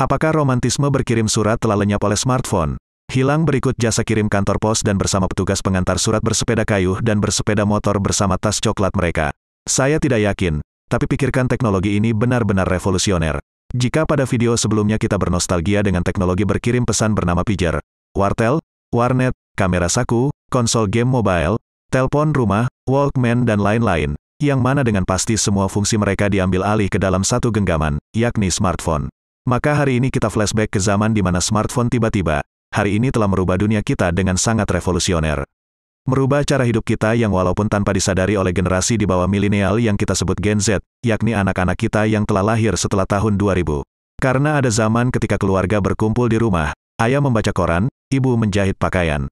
Apakah romantisme berkirim surat telah lenyap oleh smartphone? Hilang berikut jasa kirim kantor pos dan bersama petugas pengantar surat bersepeda kayuh dan bersepeda motor bersama tas coklat mereka. Saya tidak yakin, tapi pikirkan teknologi ini benar-benar revolusioner. Jika pada video sebelumnya kita bernostalgia dengan teknologi berkirim pesan bernama pijar, wartel, warnet, kamera saku, konsol game mobile, telepon rumah, walkman dan lain-lain, yang mana dengan pasti semua fungsi mereka diambil alih ke dalam satu genggaman, yakni smartphone. Maka hari ini kita flashback ke zaman di mana smartphone tiba-tiba, hari ini telah merubah dunia kita dengan sangat revolusioner. Merubah cara hidup kita yang walaupun tanpa disadari oleh generasi di bawah milenial yang kita sebut Gen Z, yakni anak-anak kita yang telah lahir setelah tahun 2000. Karena ada zaman ketika keluarga berkumpul di rumah, ayah membaca koran, ibu menjahit pakaian.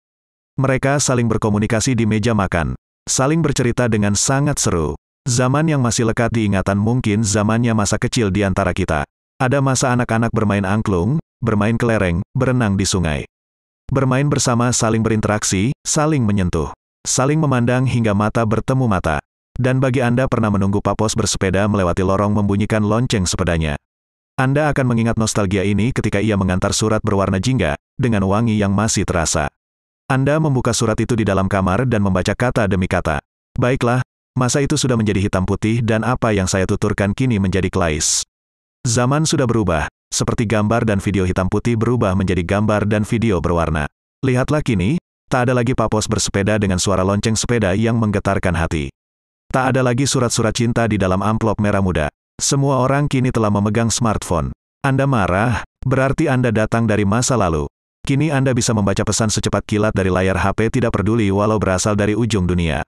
Mereka saling berkomunikasi di meja makan, saling bercerita dengan sangat seru. Zaman yang masih lekat diingatan mungkin zamannya masa kecil di antara kita. Ada masa anak-anak bermain angklung, bermain kelereng, berenang di sungai. Bermain bersama saling berinteraksi, saling menyentuh. Saling memandang hingga mata bertemu mata. Dan bagi Anda pernah menunggu papos bersepeda melewati lorong membunyikan lonceng sepedanya. Anda akan mengingat nostalgia ini ketika ia mengantar surat berwarna jingga, dengan wangi yang masih terasa. Anda membuka surat itu di dalam kamar dan membaca kata demi kata. Baiklah, masa itu sudah menjadi hitam putih dan apa yang saya tuturkan kini menjadi klais. Zaman sudah berubah, seperti gambar dan video hitam putih berubah menjadi gambar dan video berwarna. Lihatlah kini, tak ada lagi papos bersepeda dengan suara lonceng sepeda yang menggetarkan hati. Tak ada lagi surat-surat cinta di dalam amplop merah muda. Semua orang kini telah memegang smartphone. Anda marah, berarti Anda datang dari masa lalu. Kini Anda bisa membaca pesan secepat kilat dari layar HP tidak peduli walau berasal dari ujung dunia.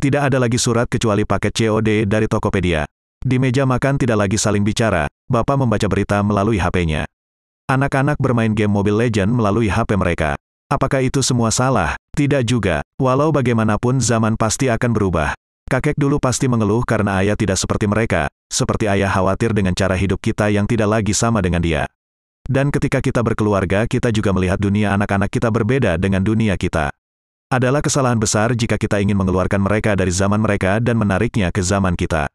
Tidak ada lagi surat kecuali paket COD dari Tokopedia. Di meja makan tidak lagi saling bicara, Bapak membaca berita melalui HP-nya. Anak-anak bermain game Mobile Legend melalui HP mereka. Apakah itu semua salah? Tidak juga. Walau bagaimanapun zaman pasti akan berubah. Kakek dulu pasti mengeluh karena ayah tidak seperti mereka, seperti ayah khawatir dengan cara hidup kita yang tidak lagi sama dengan dia. Dan ketika kita berkeluarga, kita juga melihat dunia anak-anak kita berbeda dengan dunia kita. Adalah kesalahan besar jika kita ingin mengeluarkan mereka dari zaman mereka dan menariknya ke zaman kita.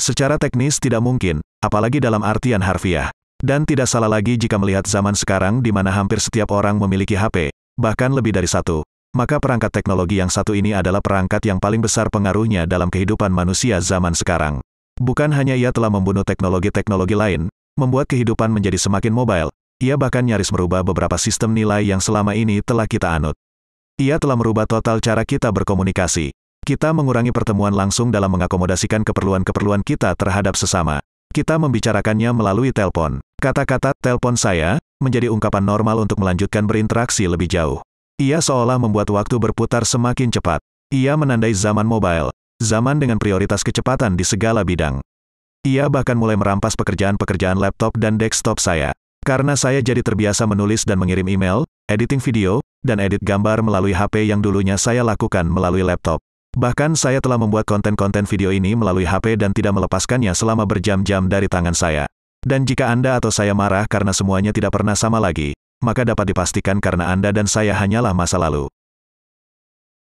Secara teknis tidak mungkin, apalagi dalam artian harfiah. Dan tidak salah lagi jika melihat zaman sekarang di mana hampir setiap orang memiliki HP, bahkan lebih dari satu, maka perangkat teknologi yang satu ini adalah perangkat yang paling besar pengaruhnya dalam kehidupan manusia zaman sekarang. Bukan hanya ia telah membunuh teknologi-teknologi lain, membuat kehidupan menjadi semakin mobile, ia bahkan nyaris merubah beberapa sistem nilai yang selama ini telah kita anut. Ia telah merubah total cara kita berkomunikasi. Kita mengurangi pertemuan langsung dalam mengakomodasikan keperluan-keperluan kita terhadap sesama. Kita membicarakannya melalui telepon. Kata-kata telepon saya menjadi ungkapan normal untuk melanjutkan berinteraksi lebih jauh. Ia seolah membuat waktu berputar semakin cepat. Ia menandai zaman mobile, zaman dengan prioritas kecepatan di segala bidang. Ia bahkan mulai merampas pekerjaan-pekerjaan laptop dan desktop saya. Karena saya jadi terbiasa menulis dan mengirim email, editing video, dan edit gambar melalui HP yang dulunya saya lakukan melalui laptop. Bahkan saya telah membuat konten-konten video ini melalui HP dan tidak melepaskannya selama berjam-jam dari tangan saya. Dan jika Anda atau saya marah karena semuanya tidak pernah sama lagi, maka dapat dipastikan karena Anda dan saya hanyalah masa lalu.